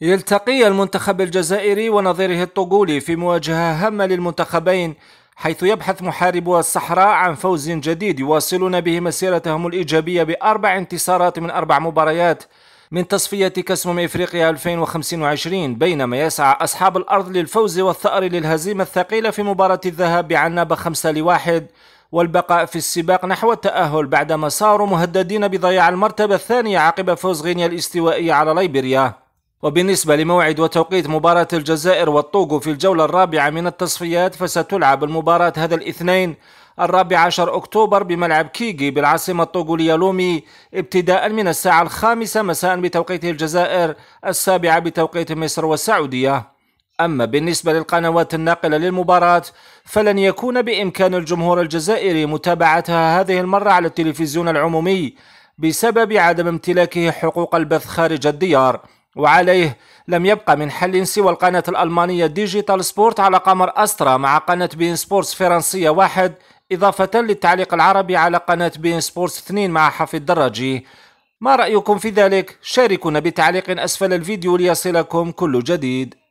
يلتقي المنتخب الجزائري ونظيره الطغولي في مواجهة هامة للمنتخبين حيث يبحث محاربو الصحراء عن فوز جديد يواصلون به مسيرتهم الإيجابية بأربع انتصارات من أربع مباريات من تصفية كأس أمم إفريقيا 2025 بينما يسعى أصحاب الأرض للفوز والثأر للهزيمة الثقيلة في مباراة الذهاب بعنابة 5 لواحد والبقاء في السباق نحو التأهل بعدما صاروا مهددين بضياع المرتبة الثانية عقب فوز غينيا الاستوائية على ليبيريا وبالنسبة لموعد وتوقيت مباراة الجزائر والطوغو في الجولة الرابعة من التصفيات فستلعب المباراة هذا الاثنين الرابع عشر أكتوبر بملعب كيغي بالعاصمة الطوغولية لومي ابتداء من الساعة الخامسة مساء بتوقيت الجزائر السابعة بتوقيت مصر والسعودية أما بالنسبة للقنوات الناقلة للمباراة فلن يكون بإمكان الجمهور الجزائري متابعتها هذه المرة على التلفزيون العمومي بسبب عدم امتلاكه حقوق البث خارج الديار وعليه لم يبقى من حل سوى القناة الألمانية ديجيتال سبورت على قمر أسترا مع قناة بين سبورتس فرنسية واحد إضافة للتعليق العربي على قناة بين سبورتس اثنين مع حفي الدراجي ما رأيكم في ذلك؟ شاركونا بتعليق أسفل الفيديو ليصلكم كل جديد